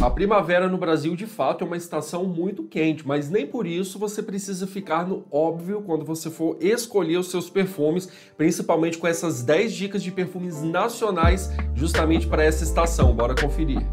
A primavera no Brasil de fato é uma estação muito quente, mas nem por isso você precisa ficar no óbvio quando você for escolher os seus perfumes, principalmente com essas 10 dicas de perfumes nacionais justamente para essa estação. Bora conferir.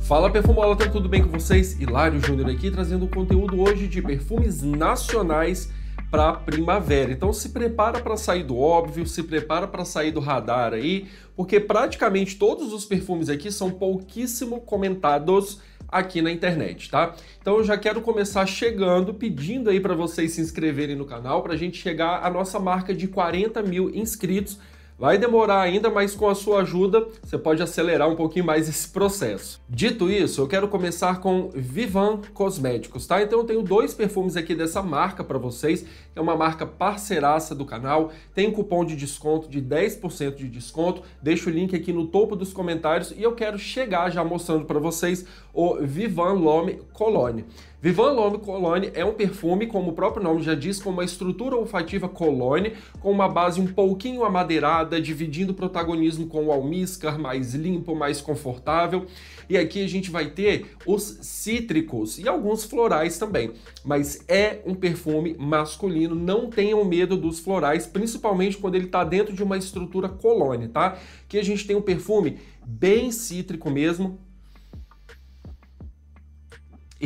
Fala perfumólatra, tá tudo bem com vocês? Hilário Júnior aqui trazendo o conteúdo hoje de perfumes nacionais para a primavera. Então se prepara para sair do óbvio, se prepara para sair do radar aí, porque praticamente todos os perfumes aqui são pouquíssimo comentados aqui na internet, tá? Então eu já quero começar chegando, pedindo aí para vocês se inscreverem no canal para a gente chegar à nossa marca de 40 mil inscritos. Vai demorar ainda, mas com a sua ajuda você pode acelerar um pouquinho mais esse processo. Dito isso, eu quero começar com Vivan Cosméticos, tá? Então eu tenho dois perfumes aqui dessa marca para vocês é uma marca parceiraça do canal, tem cupom de desconto de 10% de desconto. Deixa o link aqui no topo dos comentários e eu quero chegar já mostrando para vocês o Vivan Lome Cologne. Vivan Lome Cologne é um perfume, como o próprio nome já diz, com uma estrutura olfativa cologne, com uma base um pouquinho amadeirada, dividindo o protagonismo com o almíscar, mais limpo, mais confortável. E aqui a gente vai ter os cítricos e alguns florais também, mas é um perfume masculino não tenham medo dos florais, principalmente quando ele está dentro de uma estrutura colônia, tá? Que a gente tem um perfume bem cítrico mesmo,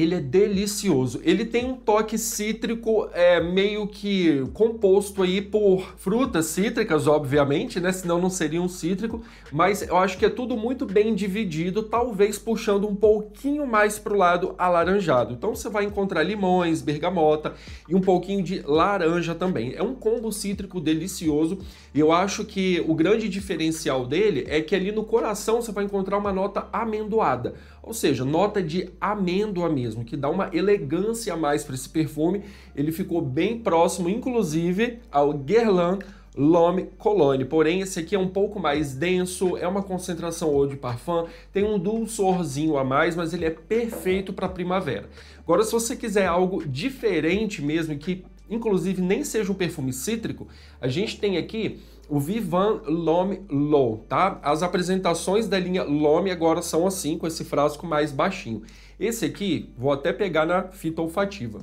ele é delicioso. Ele tem um toque cítrico é, meio que composto aí por frutas cítricas, obviamente, né? Senão não seria um cítrico. Mas eu acho que é tudo muito bem dividido, talvez puxando um pouquinho mais para o lado alaranjado. Então você vai encontrar limões, bergamota e um pouquinho de laranja também. É um combo cítrico delicioso. Eu acho que o grande diferencial dele é que ali no coração você vai encontrar uma nota amendoada ou seja, nota de amêndoa mesmo, que dá uma elegância a mais para esse perfume. Ele ficou bem próximo, inclusive, ao Guerlain L'Homme Cologne. Porém, esse aqui é um pouco mais denso, é uma concentração ou de parfum, tem um dulçorzinho a mais, mas ele é perfeito para primavera. Agora, se você quiser algo diferente mesmo, que inclusive nem seja um perfume cítrico, a gente tem aqui o Vivan Lome Low, tá? As apresentações da linha Lome agora são assim, com esse frasco mais baixinho. Esse aqui, vou até pegar na fita olfativa.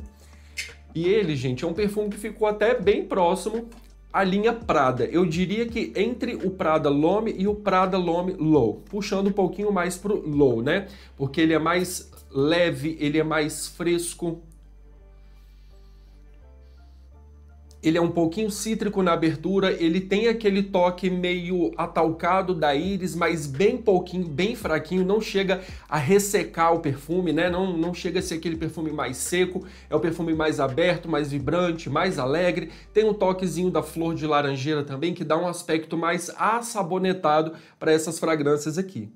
E ele, gente, é um perfume que ficou até bem próximo à linha Prada. Eu diria que entre o Prada Lome e o Prada Lome Low, puxando um pouquinho mais pro Low, né? Porque ele é mais leve, ele é mais fresco, ele é um pouquinho cítrico na abertura, ele tem aquele toque meio atalcado da íris, mas bem pouquinho, bem fraquinho, não chega a ressecar o perfume, né? Não, não chega a ser aquele perfume mais seco, é um perfume mais aberto, mais vibrante, mais alegre. Tem um toquezinho da flor de laranjeira também, que dá um aspecto mais assabonetado para essas fragrâncias aqui.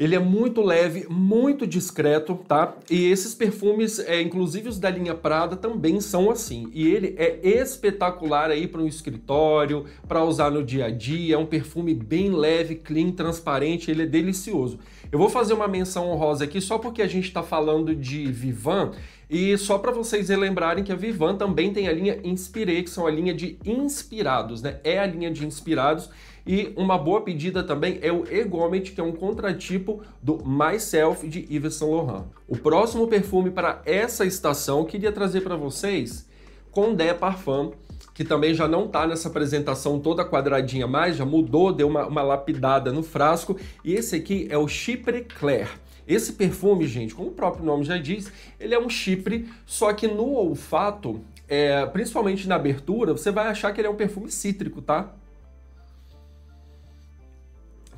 Ele é muito leve, muito discreto, tá? E esses perfumes, é, inclusive os da linha Prada, também são assim. E ele é espetacular aí para um escritório, para usar no dia a dia. É um perfume bem leve, clean, transparente. Ele é delicioso. Eu vou fazer uma menção honrosa aqui só porque a gente está falando de Vivan e só para vocês relembrarem que a Vivan também tem a linha Inspire, que são a linha de inspirados, né? É a linha de inspirados e uma boa pedida também é o Egomet, que é um contratipo do Myself de Yves Saint Laurent. O próximo perfume para essa estação eu queria trazer para vocês Condé Parfum, que também já não está nessa apresentação toda quadradinha mais, já mudou, deu uma, uma lapidada no frasco. E esse aqui é o Chipre Claire. Esse perfume, gente, como o próprio nome já diz, ele é um chipre, só que no olfato, é, principalmente na abertura, você vai achar que ele é um perfume cítrico, tá?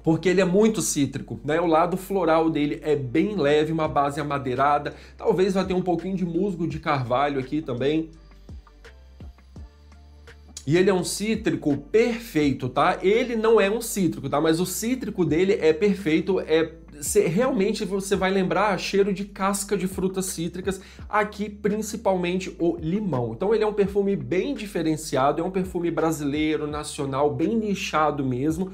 porque ele é muito cítrico, né? O lado floral dele é bem leve, uma base amadeirada, talvez vai ter um pouquinho de musgo de carvalho aqui também. E ele é um cítrico perfeito, tá? Ele não é um cítrico, tá? Mas o cítrico dele é perfeito, é Cê, realmente você vai lembrar cheiro de casca de frutas cítricas, aqui principalmente o limão. Então ele é um perfume bem diferenciado, é um perfume brasileiro, nacional, bem nichado mesmo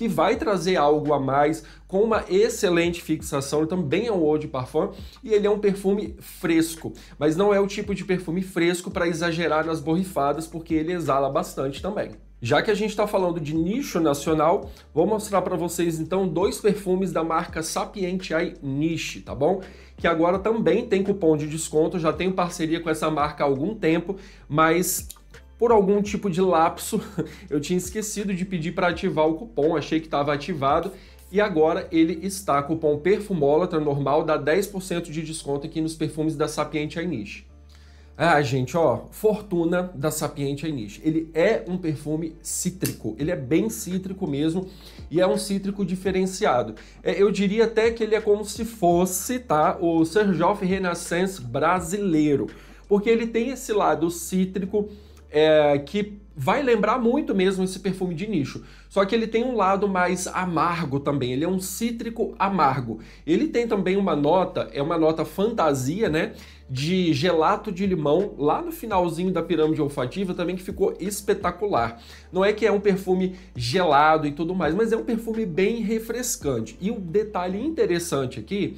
que vai trazer algo a mais, com uma excelente fixação. também é um eau de parfum e ele é um perfume fresco, mas não é o tipo de perfume fresco para exagerar nas borrifadas, porque ele exala bastante também. Já que a gente está falando de nicho nacional, vou mostrar para vocês então dois perfumes da marca Sapientiae Niche, tá bom? Que agora também tem cupom de desconto, já tenho parceria com essa marca há algum tempo, mas por algum tipo de lapso, eu tinha esquecido de pedir para ativar o cupom, achei que estava ativado e agora ele está cupom perfumólatra tá normal dá 10% de desconto aqui nos perfumes da Sapiente Ainish. Ah, gente, ó, Fortuna da Sapiente Ainish. Ele é um perfume cítrico, ele é bem cítrico mesmo e é um cítrico diferenciado. É, eu diria até que ele é como se fosse, tá, o Serjoff Renaissance brasileiro, porque ele tem esse lado cítrico é, que vai lembrar muito mesmo esse perfume de nicho. Só que ele tem um lado mais amargo também, ele é um cítrico amargo. Ele tem também uma nota, é uma nota fantasia, né? De gelato de limão lá no finalzinho da pirâmide olfativa também que ficou espetacular. Não é que é um perfume gelado e tudo mais, mas é um perfume bem refrescante. E um detalhe interessante aqui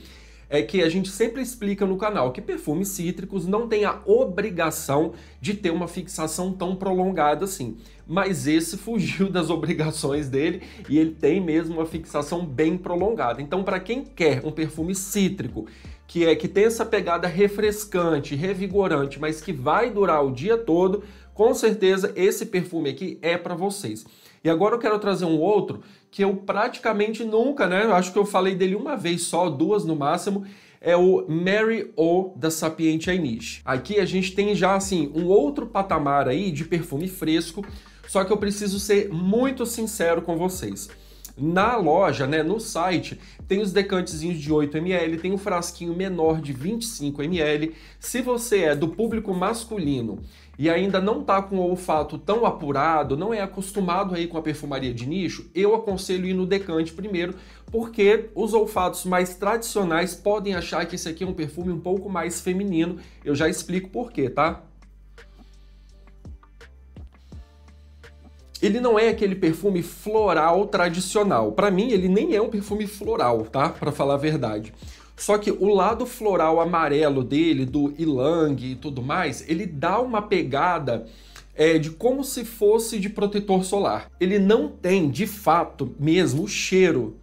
é que a gente sempre explica no canal que perfumes cítricos não têm a obrigação de ter uma fixação tão prolongada assim. Mas esse fugiu das obrigações dele e ele tem mesmo uma fixação bem prolongada. Então, para quem quer um perfume cítrico que é que tem essa pegada refrescante, revigorante, mas que vai durar o dia todo, com certeza esse perfume aqui é para vocês. E agora eu quero trazer um outro que eu praticamente nunca, né? Eu acho que eu falei dele uma vez só, duas no máximo. É o Mary O da Sapientia Niche. Aqui a gente tem já assim um outro patamar aí de perfume fresco, só que eu preciso ser muito sincero com vocês. Na loja, né, no site, tem os decantezinhos de 8ml, tem um frasquinho menor de 25ml. Se você é do público masculino e ainda não tá com o olfato tão apurado, não é acostumado aí com a perfumaria de nicho, eu aconselho ir no decante primeiro, porque os olfatos mais tradicionais podem achar que esse aqui é um perfume um pouco mais feminino. Eu já explico por quê, tá? ele não é aquele perfume floral tradicional. Para mim, ele nem é um perfume floral, tá? Para falar a verdade. Só que o lado floral amarelo dele, do ilang e tudo mais, ele dá uma pegada é, de como se fosse de protetor solar. Ele não tem, de fato, mesmo o cheiro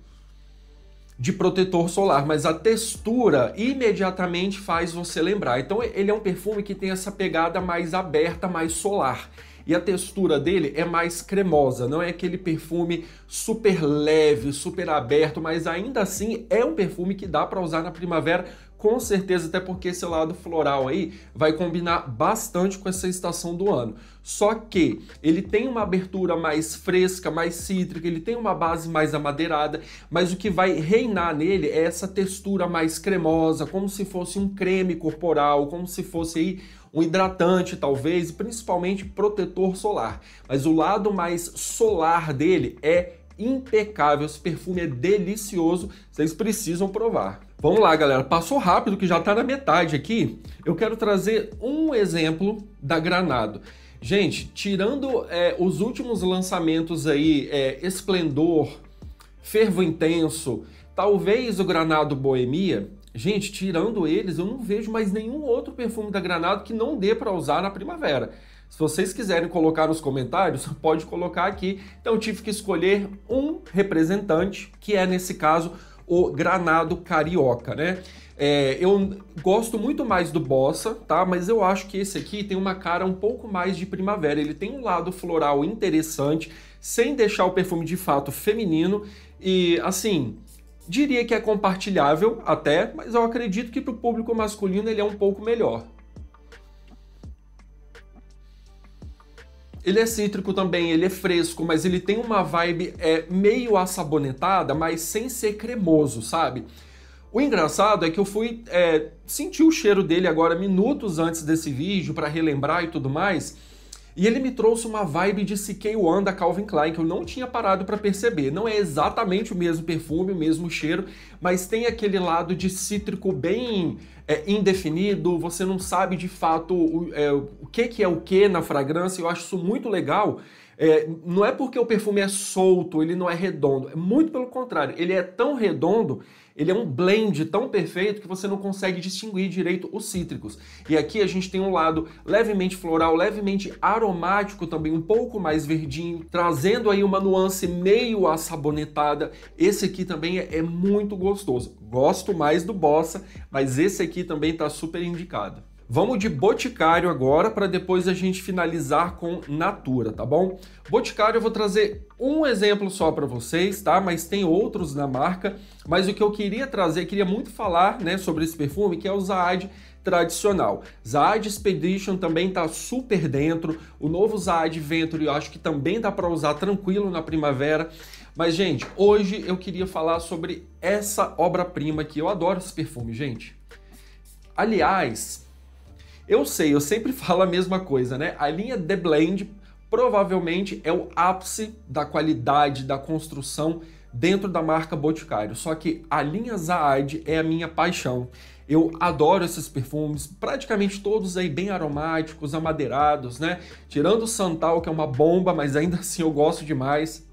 de protetor solar, mas a textura imediatamente faz você lembrar. Então ele é um perfume que tem essa pegada mais aberta, mais solar e a textura dele é mais cremosa, não é aquele perfume super leve, super aberto, mas ainda assim é um perfume que dá para usar na primavera com certeza, até porque esse lado floral aí vai combinar bastante com essa estação do ano. Só que ele tem uma abertura mais fresca, mais cítrica, ele tem uma base mais amadeirada, mas o que vai reinar nele é essa textura mais cremosa, como se fosse um creme corporal, como se fosse aí um hidratante talvez, e principalmente protetor solar. Mas o lado mais solar dele é impecável, esse perfume é delicioso, vocês precisam provar. Vamos lá, galera. Passou rápido que já está na metade aqui. Eu quero trazer um exemplo da Granado. Gente, tirando é, os últimos lançamentos aí, é, Esplendor, Fervo Intenso, talvez o Granado Boemia, gente, tirando eles, eu não vejo mais nenhum outro perfume da Granado que não dê para usar na primavera. Se vocês quiserem colocar nos comentários, pode colocar aqui. Então tive que escolher um representante, que é nesse caso o Granado Carioca, né? É, eu gosto muito mais do Bossa, tá? Mas eu acho que esse aqui tem uma cara um pouco mais de primavera. Ele tem um lado floral interessante, sem deixar o perfume de fato feminino. E assim, Diria que é compartilhável até, mas eu acredito que para o público masculino ele é um pouco melhor. Ele é cítrico também, ele é fresco, mas ele tem uma vibe é, meio assabonetada, mas sem ser cremoso, sabe? O engraçado é que eu fui é, sentir o cheiro dele agora minutos antes desse vídeo para relembrar e tudo mais. E ele me trouxe uma vibe de CK1 da Calvin Klein que eu não tinha parado para perceber. Não é exatamente o mesmo perfume, o mesmo cheiro, mas tem aquele lado de cítrico bem é, indefinido, você não sabe de fato o, é, o que, que é o que na fragrância. Eu acho isso muito legal é, não é porque o perfume é solto, ele não é redondo. É muito pelo contrário. Ele é tão redondo, ele é um blend tão perfeito que você não consegue distinguir direito os cítricos. E aqui a gente tem um lado levemente floral, levemente aromático também, um pouco mais verdinho, trazendo aí uma nuance meio assabonetada. Esse aqui também é, é muito gostoso. Gosto mais do Bossa, mas esse aqui também está super indicado. Vamos de Boticário agora para depois a gente finalizar com Natura, tá bom? Boticário eu vou trazer um exemplo só para vocês, tá? Mas tem outros na marca, mas o que eu queria trazer, queria muito falar, né, sobre esse perfume, que é o Zaad tradicional. Zaad Expedition também tá super dentro. O novo Zaad Venture eu acho que também dá para usar tranquilo na primavera. Mas gente, hoje eu queria falar sobre essa obra-prima que eu adoro esse perfume, gente. Aliás, eu sei, eu sempre falo a mesma coisa, né? A linha The Blend provavelmente é o ápice da qualidade, da construção dentro da marca Boticário. Só que a linha Zaad é a minha paixão. Eu adoro esses perfumes, praticamente todos aí bem aromáticos, amadeirados, né? Tirando o Santal, que é uma bomba, mas ainda assim eu gosto demais.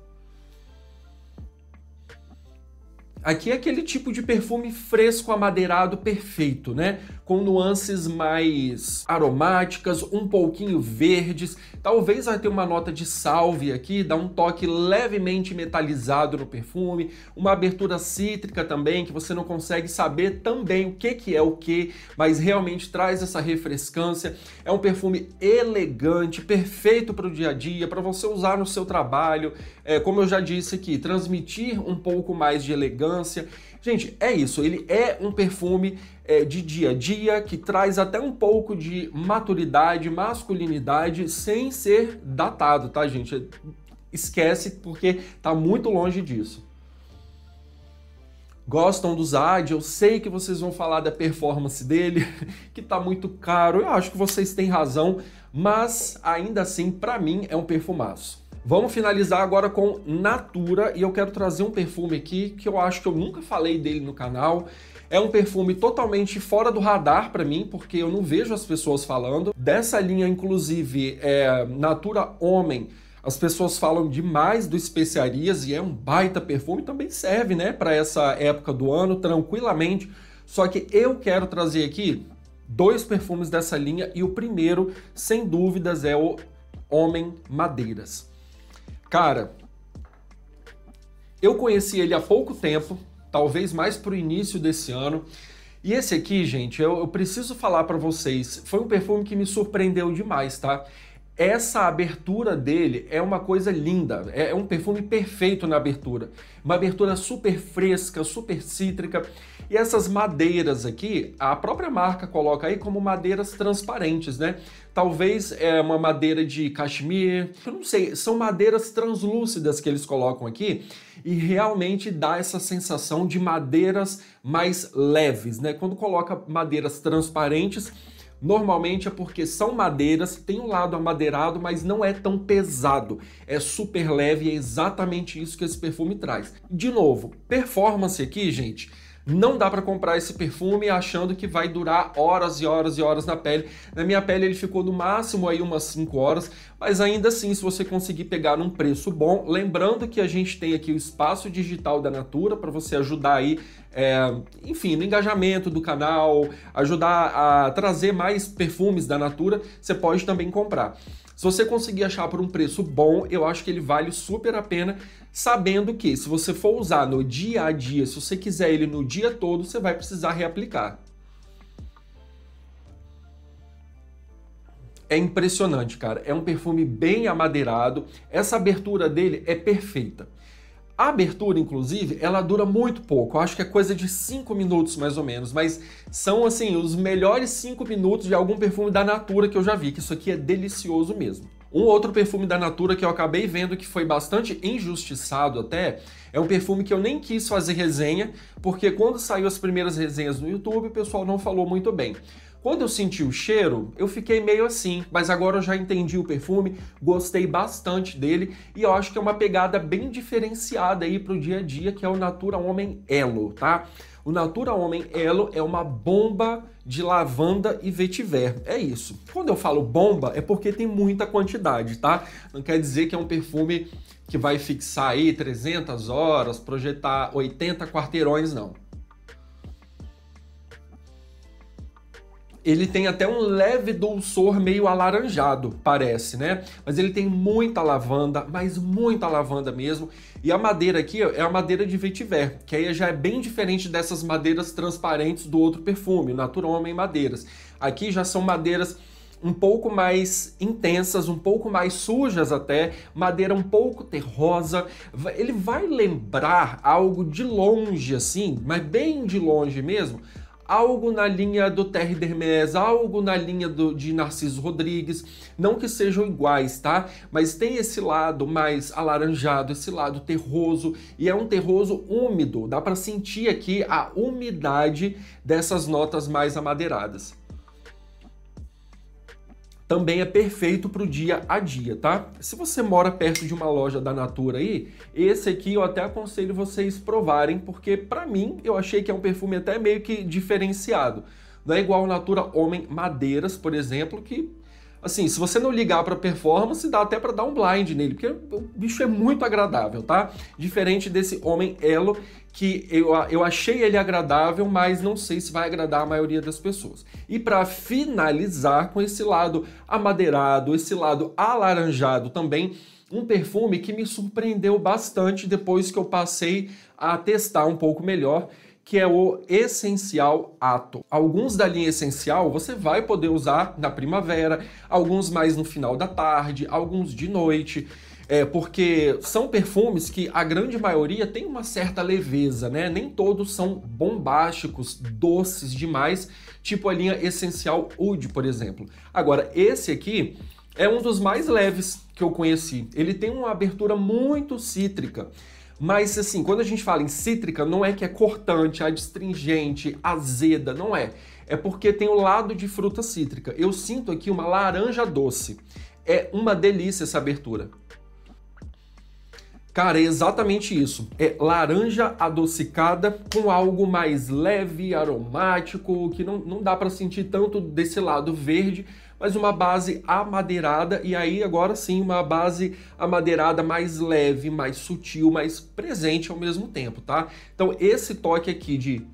Aqui é aquele tipo de perfume fresco, amadeirado, perfeito, né? com nuances mais aromáticas, um pouquinho verdes. Talvez vai ter uma nota de salve aqui, dá um toque levemente metalizado no perfume, uma abertura cítrica também, que você não consegue saber também o que, que é o que, mas realmente traz essa refrescância. É um perfume elegante, perfeito para o dia a dia, para você usar no seu trabalho. É, como eu já disse aqui, transmitir um pouco mais de elegância. Gente, é isso. Ele é um perfume é, de dia a dia que traz até um pouco de maturidade, masculinidade, sem ser datado, tá, gente? É, esquece porque tá muito longe disso. Gostam do Zad, eu sei que vocês vão falar da performance dele, que tá muito caro. Eu acho que vocês têm razão, mas ainda assim, para mim, é um perfumaço. Vamos finalizar agora com Natura e eu quero trazer um perfume aqui que eu acho que eu nunca falei dele no canal. É um perfume totalmente fora do radar para mim, porque eu não vejo as pessoas falando. Dessa linha, inclusive, é Natura Homem. As pessoas falam demais do especiarias e é um baita perfume, também serve, né, para essa época do ano tranquilamente. Só que eu quero trazer aqui dois perfumes dessa linha e o primeiro, sem dúvidas, é o Homem Madeiras. Cara, eu conheci ele há pouco tempo, talvez mais para o início desse ano. E esse aqui, gente, eu, eu preciso falar para vocês, foi um perfume que me surpreendeu demais, tá? essa abertura dele é uma coisa linda, é, é um perfume perfeito na abertura. Uma abertura super fresca, super cítrica. E essas madeiras aqui, a própria marca coloca aí como madeiras transparentes, né? Talvez é uma madeira de cashmere, eu não sei, são madeiras translúcidas que eles colocam aqui e realmente dá essa sensação de madeiras mais leves, né? Quando coloca madeiras transparentes, Normalmente é porque são madeiras, tem um lado amadeirado, mas não é tão pesado. É super leve e é exatamente isso que esse perfume traz. De novo, performance aqui, gente não dá para comprar esse perfume achando que vai durar horas e horas e horas na pele. Na minha pele ele ficou no máximo aí umas 5 horas, mas ainda assim, se você conseguir pegar num preço bom, lembrando que a gente tem aqui o espaço digital da Natura para você ajudar aí, é, enfim, no engajamento do canal, ajudar a trazer mais perfumes da Natura, você pode também comprar. Se você conseguir achar por um preço bom, eu acho que ele vale super a pena sabendo que se você for usar no dia a dia, se você quiser ele no dia todo, você vai precisar reaplicar. É impressionante, cara. É um perfume bem amadeirado. Essa abertura dele é perfeita. A abertura, inclusive, ela dura muito pouco. Eu acho que é coisa de 5 minutos mais ou menos, mas são assim os melhores 5 minutos de algum perfume da Natura que eu já vi, que isso aqui é delicioso mesmo. Um outro perfume da Natura que eu acabei vendo que foi bastante injustiçado até, é um perfume que eu nem quis fazer resenha, porque quando saiu as primeiras resenhas no YouTube, o pessoal não falou muito bem. Quando eu senti o cheiro, eu fiquei meio assim, mas agora eu já entendi o perfume, gostei bastante dele e eu acho que é uma pegada bem diferenciada aí pro dia a dia, que é o Natura Homem Elo, tá? O Natura Homem Elo é uma bomba de lavanda e vetiver. É isso. Quando eu falo bomba, é porque tem muita quantidade, tá? Não quer dizer que é um perfume que vai fixar aí 300 horas, projetar 80 quarteirões, não. ele tem até um leve dulçor meio alaranjado, parece, né? Mas ele tem muita lavanda, mas muita lavanda mesmo. E a madeira aqui é a madeira de vetiver, que aí já é bem diferente dessas madeiras transparentes do outro perfume, Naturoma Homem madeiras. Aqui já são madeiras um pouco mais intensas, um pouco mais sujas até, madeira um pouco terrosa. Ele vai lembrar algo de longe assim, mas bem de longe mesmo, algo na linha do Terry Dermes, algo na linha do, de Narciso Rodrigues, não que sejam iguais, tá? Mas tem esse lado mais alaranjado, esse lado terroso, e é um terroso úmido, dá para sentir aqui a umidade dessas notas mais amadeiradas também é perfeito para o dia a dia, tá? Se você mora perto de uma loja da Natura aí, esse aqui eu até aconselho vocês provarem, porque para mim eu achei que é um perfume até meio que diferenciado. Não é igual a Natura Homem Madeiras, por exemplo, que assim, se você não ligar para performance, dá até para dar um blind nele, porque o bicho é muito agradável, tá? Diferente desse homem elo que eu, eu achei ele agradável, mas não sei se vai agradar a maioria das pessoas. E para finalizar com esse lado amadeirado, esse lado alaranjado também, um perfume que me surpreendeu bastante depois que eu passei a testar um pouco melhor, que é o essencial ato. Alguns da linha essencial você vai poder usar na primavera, alguns mais no final da tarde, alguns de noite. É, porque são perfumes que a grande maioria tem uma certa leveza, né? Nem todos são bombásticos, doces demais, tipo a linha essencial Oud, por exemplo. Agora, esse aqui é um dos mais leves que eu conheci. Ele tem uma abertura muito cítrica. Mas assim, quando a gente fala em cítrica, não é que é cortante, adstringente, azeda, não é. É porque tem o lado de fruta cítrica. Eu sinto aqui uma laranja doce. É uma delícia essa abertura. Cara, é exatamente isso. É laranja adocicada com algo mais leve, aromático, que não, não dá para sentir tanto desse lado verde, mas uma base amadeirada e aí agora sim uma base amadeirada mais leve, mais sutil, mais presente ao mesmo tempo, tá? Então esse toque aqui de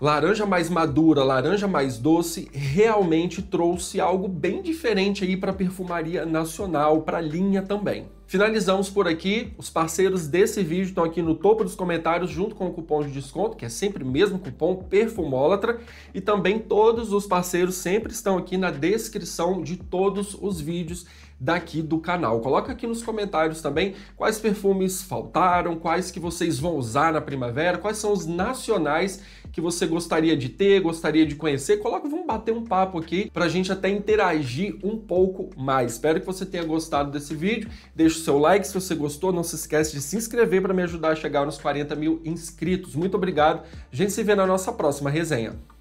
laranja mais madura, laranja mais doce, realmente trouxe algo bem diferente aí para a perfumaria nacional, para a linha também. Finalizamos por aqui. Os parceiros desse vídeo estão aqui no topo dos comentários, junto com o cupom de desconto, que é sempre o mesmo cupom Perfumólatra. E também todos os parceiros sempre estão aqui na descrição de todos os vídeos daqui do canal. Coloca aqui nos comentários também quais perfumes faltaram, quais que vocês vão usar na primavera, quais são os nacionais que você gostaria de ter, gostaria de conhecer, coloca, vamos bater um papo aqui para a gente até interagir um pouco mais. Espero que você tenha gostado desse vídeo. Deixa o seu like se você gostou. Não se esquece de se inscrever para me ajudar a chegar nos 40 mil inscritos. Muito obrigado. A gente se vê na nossa próxima resenha.